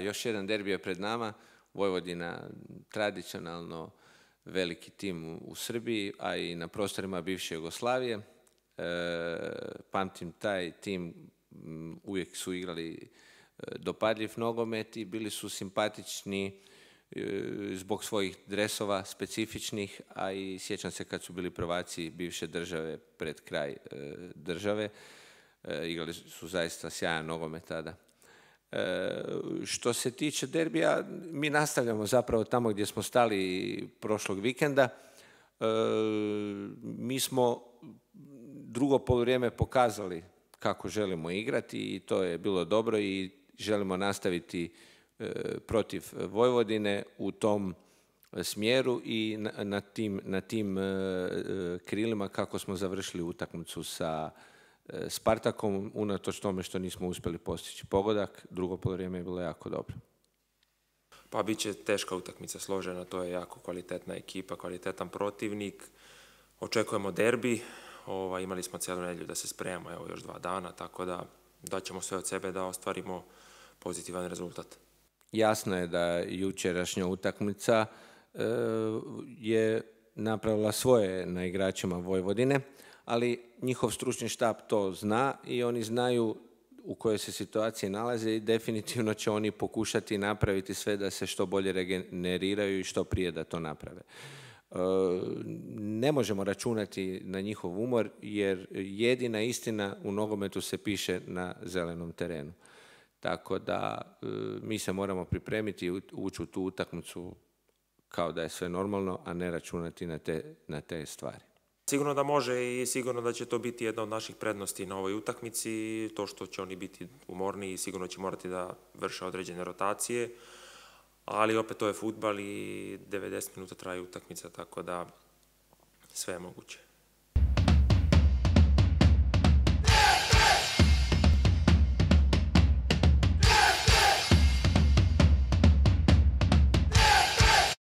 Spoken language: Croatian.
Još jedan derbi je pred nama. Vojvodina tradicionalno veliki tim u Srbiji, a i na prostorima bivše Jugoslavije. E, pamtim taj tim, uvijek su igrali e, dopadljiv nogomet i bili su simpatični e, zbog svojih dresova specifičnih, a i sjećam se kad su bili prvaci bivše države pred kraj države. Igrali su zaista sjajan nogomet tada što se tiče derbija, mi nastavljamo zapravo tamo gdje smo stali prošlog vikenda. E, mi smo drugo poluvrijeme pokazali kako želimo igrati i to je bilo dobro i želimo nastaviti e, protiv Vojvodine u tom e, smjeru i na, tim, na tim krilima kako smo završili utakmicu sa E, Spartakom, unatoč tome što nismo uspjeli postići pogodak, drugo vrijeme je bilo jako dobro. Pa bit će teška utakmica složena, to je jako kvalitetna ekipa, kvalitetan protivnik. Očekujemo derbi, Ova, imali smo cijelu nedjelju da se spremamo, evo još dva dana, tako da daćemo sve od sebe da ostvarimo pozitivan rezultat. Jasno je da jučerašnja utakmica e, je napravila svoje na igračima Vojvodine ali njihov stručni štab to zna i oni znaju u kojoj se situaciji nalaze i definitivno će oni pokušati napraviti sve da se što bolje regeneriraju i što prije da to naprave. E, ne možemo računati na njihov umor jer jedina istina u nogometu se piše na zelenom terenu. Tako da e, mi se moramo pripremiti i ući u tu utakmicu kao da je sve normalno, a ne računati na te, na te stvari. Sigurno da može i sigurno da će to biti jedna od naših prednosti na ovoj utakmici, to što će oni biti umorni i sigurno će morati da vrše određene rotacije, ali opet to je futbal i 90 minuta traje utakmica, tako da sve je moguće.